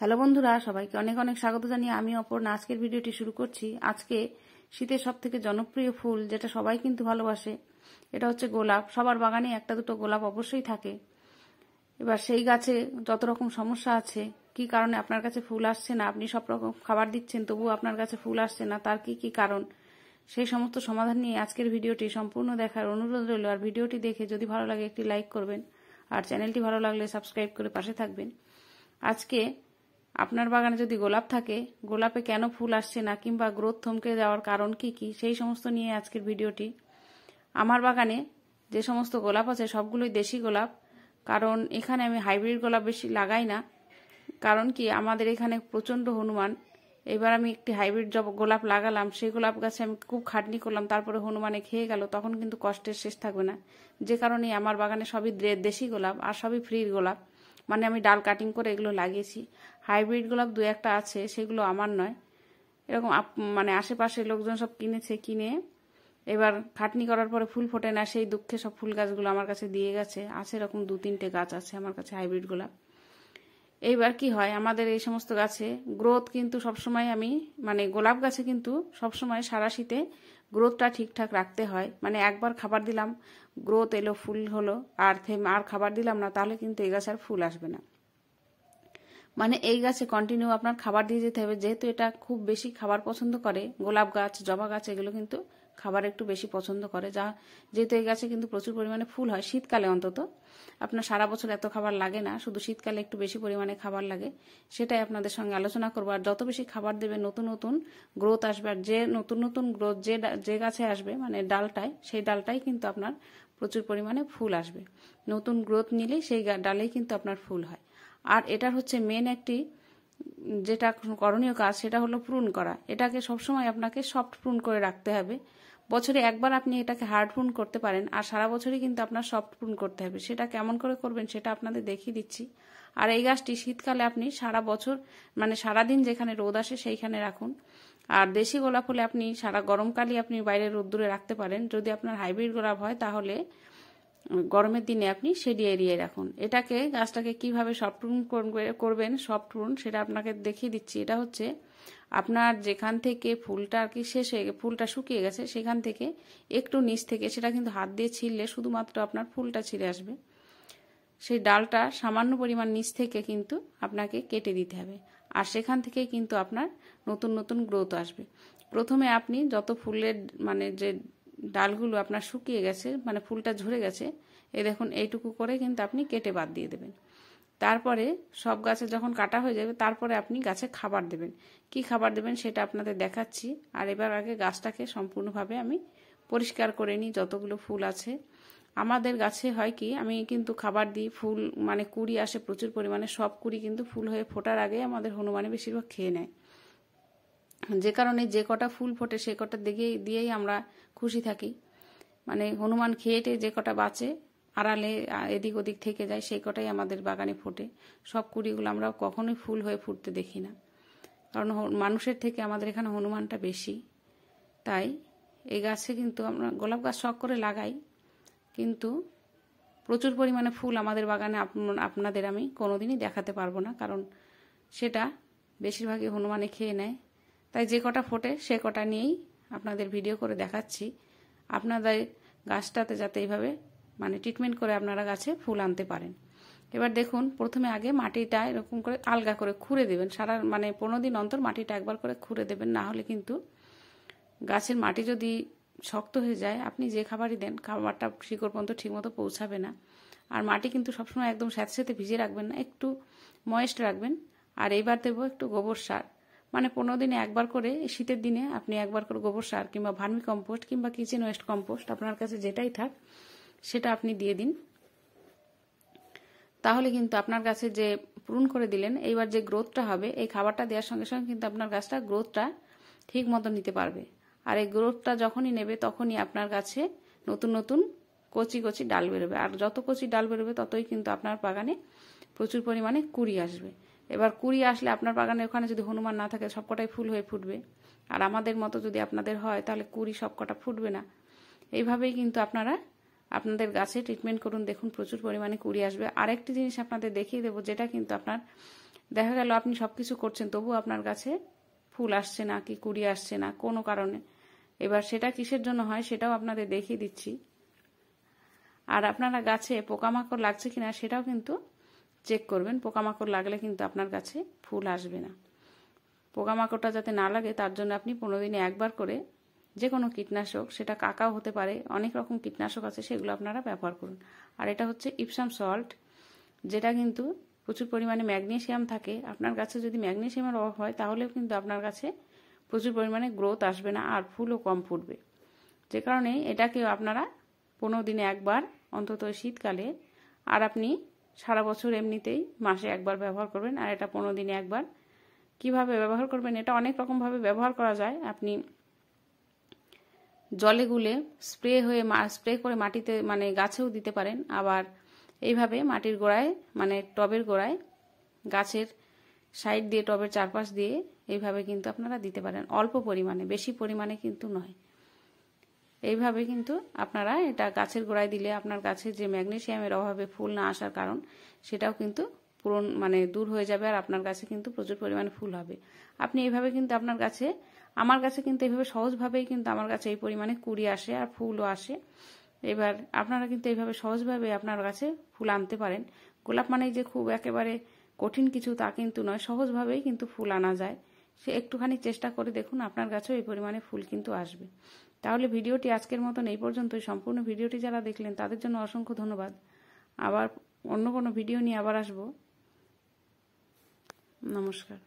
hello বন্ধুরা সবাইকে অনেক অনেক স্বাগত জানিয়ে আমি অপর আজকের ভিডিওটি শুরু করছি আজকে শীতের সব থেকে জনপ্রিয় ফুল যেটা সবাই কিন্তু ভালোবাসে এটা হচ্ছে গোলাপ সবার বাগানে একটা দুটো গোলাপ অবশ্যই থাকে এবার সেই গাছে যত রকম সমস্যা আছে কি কারণে আপনার কাছে ফুল আসছে না আপনি সব রকম খাবার দিচ্ছেন তবুও আপনার কাছে ফুল আসছে না তার কি কি কারণ সেই সমস্ত সমাধান নিয়ে আজকের ভিডিওটি সম্পূর্ণ দেখার অনুরোধ রইল আর ভিডিওটি দেখে যদি ভালো লাগে একটি লাইক করবেন আর চ্যানেলটি ভালো লাগলে সাবস্ক্রাইব করে পাশে থাকবেন আজকে আপনার বাগানে যদি গোলাপ থাকে গোলাপে কেন ফুল আসছে না কিংবা গ্রোথ থমকে যাওয়ার কারণ কি কি সেই সমস্ত নিয়ে আজকের ভিডিওটি আমার বাগানে যে সমস্ত গোলাপ আছে সবগুলোই দেশি গোলাপ কারণ এখানে আমি হাইব্রিড গোলাপ বেশি লাগাই না কারণ কি আমাদের এখানে প্রচণ্ড হনুমান এবার আমি একটি হাইব্রিড গোলাপ লাগালাম সেই গোলাপ গাছে আমি খুব খাটনি করলাম তারপরে হনুমানে খেয়ে গেল তখন কিন্তু কষ্টের শেষ থাকবে না যে কারণে আমার বাগানে সবই দেশি গোলাপ আর সবই ফ্রির গোলাপ মানে আমি ডাল কাটিং করে এগুলো লাগিয়েছি হাইব্রিড গোলাপ দু একটা আছে সেগুলো আমার নয় এরকম মানে আশেপাশে লোকজন সব কিনেছে কিনে এবার খাটনি করার পরে ফুল ফোটে না সেই দুঃখে সব ফুল গাছগুলো আমার কাছে দিয়ে গেছে আছে এরকম দু তিনটে গাছ আছে আমার কাছে হাইব্রিড গোলাপ এইবার কি হয় আমাদের এই সমস্ত গাছে গ্রোথ কিন্তু সবসময় আমি মানে গোলাপ গাছে কিন্তু সবসময় সারা শীতে গ্রোথটা ঠিকঠাক রাখতে হয় মানে একবার খাবার দিলাম গ্রোথ এলো ফুল হলো আর থেম আর খাবার দিলাম না তাহলে কিন্তু এই গাছ আর ফুল আসবে না মানে এই গাছে কন্টিনিউ আপনার খাবার দিয়ে যেতে হবে যেহেতু এটা খুব বেশি খাবার পছন্দ করে গোলাপ গাছ জবা গাছ এগুলো কিন্তু খাবার একটু বেশি পছন্দ করে যা যেহেতু এই গাছে কিন্তু প্রচুর পরিমাণে ফুল হয় শীতকালে অন্তত আপনার সারা বছর এত খাবার লাগে না শুধু শীতকালে একটু বেশি পরিমাণে খাবার লাগে সেটাই আপনাদের সঙ্গে আলোচনা করবো আর যত বেশি খাবার দেবে নতুন নতুন গ্রোথ আসবে আর যে নতুন নতুন গ্রোথ যে যে গাছে আসবে মানে ডালটায় সেই ডালটাই কিন্তু আপনার প্রচুর পরিমাণে ফুল আসবে নতুন গ্রোথ নিলে সেই ডালেই কিন্তু আপনার ফুল হয় আর এটার হচ্ছে মেন একটি যেটা করণীয় কাজ সেটা হলো পূরণ করা এটাকে সবসময় আপনাকে সফট প্রুন করে রাখতে হবে বছরে একবার আপনি এটাকে হার্ড প্রুন করতে পারেন আর সারা বছরই কিন্তু আপনার সফট প্রুন করতে হবে সেটা কেমন করে করবেন সেটা আপনাদের দেখিয়ে দিচ্ছি আর এই গাছটি শীতকালে আপনি সারা বছর মানে সারাদিন যেখানে রোদ আসে সেইখানে রাখুন আর দেশি গোলাপ হলে আপনি সারা গরমকালই আপনি বাইরে রোদ্দুরে রাখতে পারেন যদি আপনার হাইব্রিড গোলাপ হয় তাহলে গরমের দিনে আপনি শেডি এড়িয়ে রাখুন এটাকে গাছটাকে কিভাবে সফট করবেন সফট সেটা আপনাকে দেখিয়ে দিচ্ছি এটা হচ্ছে আপনার যেখান থেকে ফুলটা আর কি শেষ হয়ে ফুলটা শুকিয়ে গেছে সেখান থেকে একটু নিচ থেকে সেটা কিন্তু হাত দিয়ে ছিঁড়লে শুধুমাত্র আপনার ফুলটা ছিঁড়ে আসবে সেই ডালটা সামান্য পরিমাণ নিচ থেকে কিন্তু আপনাকে কেটে দিতে হবে আর সেখান থেকে কিন্তু আপনার নতুন নতুন গ্রোথ আসবে প্রথমে আপনি যত ফুলের মানে যে ডালগুলো আপনার শুকিয়ে গেছে মানে ফুলটা ঝরে গেছে এই দেখুন এইটুকু করে কিন্তু আপনি কেটে বাদ দিয়ে দেবেন তারপরে সব গাছে যখন কাটা হয়ে যাবে তারপরে আপনি গাছে খাবার দেবেন কি খাবার দেবেন সেটা আপনাদের দেখাচ্ছি আর এবার আগে গাছটাকে সম্পূর্ণভাবে আমি পরিষ্কার করে নিই যতগুলো ফুল আছে আমাদের গাছে হয় কি আমি কিন্তু খাবার দিই ফুল মানে কুড়ি আসে প্রচুর পরিমাণে সব কুড়ি কিন্তু ফুল হয়ে ফোটার আগে আমাদের হনুমানে বেশিরভাগ খেয়ে নেয় যে কারণে যে কটা ফুল ফোটে সে কটা দিকে দিয়েই আমরা খুশি থাকি মানে হনুমান খেয়েটে যে কটা বাঁচে আড়ালে এদিক ওদিক থেকে যায় সেই কটাই আমাদের বাগানে ফোটে সব কুড়িগুলো আমরা কখনোই ফুল হয়ে ফুটতে দেখি না কারণ মানুষের থেকে আমাদের এখানে হনুমানটা বেশি তাই এই গাছে কিন্তু আমরা গোলাপ গাছ শখ করে লাগাই কিন্তু প্রচুর পরিমাণে ফুল আমাদের বাগানে আপনাদের আমি কোনোদিনই দেখাতে পারবো না কারণ সেটা বেশিরভাগই হনুমানে খেয়ে নেয় তাই যে কটা ফোটে সে কটা নিয়েই আপনাদের ভিডিও করে দেখাচ্ছি আপনাদের গাছটাতে যাতে এইভাবে মানে ট্রিটমেন্ট করে আপনারা গাছে ফুল আনতে পারেন এবার দেখুন প্রথমে আগে মাটিটা এরকম করে আলগা করে খুঁড়ে দেবেন সারা মানে পনেরো দিন অন্তর মাটিটা একবার করে খুঁড়ে দেবেন না হলে কিন্তু গাছের মাটি যদি শক্ত হয়ে যায় আপনি যে খাবারই দেন খাবারটা শিকড় পর্যন্ত ঠিকমতো পৌঁছাবে না আর মাটি কিন্তু সবসময় একদম স্যাঁতে স্যাঁতে ভিজে রাখবেন না একটু ময়েস্ট রাখবেন আর এইবার দেবো একটু গোবর সার মানে পনেরো দিনে একবার করে শীতের দিনে আপনি একবার করে গোবর সার কিংবা ভার্মি কম্পোস্ট কিংবা কিচেন ওয়েস্ট কম্পোস্ট আপনার কাছে যেটাই থাক সেটা আপনি দিয়ে দিন তাহলে কিন্তু আপনার গাছে যে পূরণ করে দিলেন এইবার যে গ্রোথটা হবে এই খাবারটা দেওয়ার সঙ্গে সঙ্গে কিন্তু আপনার গাছটা গ্রোথটা ঠিক মতো নিতে পারবে আর এই গ্রোথটা যখনই নেবে তখনই আপনার গাছে নতুন নতুন কচি কচি ডাল বেরোবে আর যত কচি ডাল বেরোবে ততই কিন্তু আপনার বাগানে প্রচুর পরিমাণে কুড়ি আসবে এবার কুড়ি আসলে আপনার বাগানের ওখানে যদি হনুমান না থাকে সবকটাই ফুল হয়ে ফুটবে আর আমাদের মতো যদি আপনাদের হয় তাহলে কুড়ি সবকটা ফুটবে না এইভাবেই কিন্তু আপনারা আপনাদের গাছে ট্রিটমেন্ট করুন দেখুন প্রচুর পরিমাণে কুড়ি আসবে আরেকটি জিনিস আপনাদের দেখিয়ে দেবো যেটা কিন্তু আপনার দেখা গেল আপনি সব কিছু করছেন তবু আপনার গাছে ফুল আসছে না কি কুড়ি আসছে না কোনো কারণে এবার সেটা কিসের জন্য হয় সেটাও আপনাদের দেখিয়ে দিচ্ছি আর আপনারা গাছে পোকামাকড় লাগছে কিনা সেটাও কিন্তু চেক করবেন পোকামাকড় লাগলে কিন্তু আপনার কাছে ফুল আসবে না পোকামাকড়টা যাতে না লাগে তার জন্য আপনি পনেরো দিনে একবার করে যে কোনো কীটনাশক সেটা কাকাও হতে পারে অনেক রকম কীটনাশক আছে সেগুলো আপনারা ব্যবহার করুন আর এটা হচ্ছে ইপসাম সল্ট যেটা কিন্তু প্রচুর পরিমাণে ম্যাগনেশিয়াম থাকে আপনার কাছে যদি ম্যাগনেশিয়ামের অভাব হয় তাহলেও কিন্তু আপনার কাছে প্রচুর পরিমাণে গ্রোথ আসবে না আর ফুলও কম ফুটবে যে কারণে এটাকেও আপনারা পনেরো দিনে একবার অন্তত শীতকালে আর আপনি সারা বছর এমনিতেই মাসে একবার ব্যবহার করবেন আর এটা পনেরো দিনে একবার কিভাবে ব্যবহার করবেন এটা অনেক রকমভাবে ব্যবহার করা যায় আপনি জলে গুলে স্প্রে হয়ে স্প্রে করে মাটিতে মানে গাছেও দিতে পারেন আবার এইভাবে মাটির গোড়ায় মানে টবের গোড়ায় গাছের সাইড দিয়ে টবের চারপাশ দিয়ে এইভাবে কিন্তু আপনারা দিতে পারেন অল্প পরিমাণে বেশি পরিমাণে কিন্তু নয় এইভাবে কিন্তু আপনারা এটা গাছের গোড়ায় দিলে আপনার গাছে যে ম্যাগনেশিয়ামের অভাবে ফুল না আসার কারণ সেটাও কিন্তু পূরণ মানে দূর হয়ে যাবে আর আপনার গাছে কিন্তু প্রচুর পরিমাণে ফুল হবে আপনি এইভাবে কিন্তু আপনার গাছে আমার কাছে কিন্তু এইভাবে সহজভাবেই কিন্তু আমার কাছে এই পরিমাণে কুড়ি আসে আর ফুলও আসে এবার আপনারা কিন্তু এইভাবে সহজভাবে আপনার কাছে ফুল আনতে পারেন গোলাপ মানে যে খুব একেবারে কঠিন কিছু তা কিন্তু নয় সহজভাবেই কিন্তু ফুল আনা যায় সে একটুখানি চেষ্টা করে দেখুন আপনার গাছেও এই পরিমাণে ফুল কিন্তু আসবে তাহলে ভিডিওটি আজকের মতন এই পর্যন্তই সম্পূর্ণ ভিডিওটি যারা দেখলেন তাদের জন্য অসংখ্য ধন্যবাদ আবার অন্য কোনো ভিডিও নিয়ে আবার আসব নমস্কার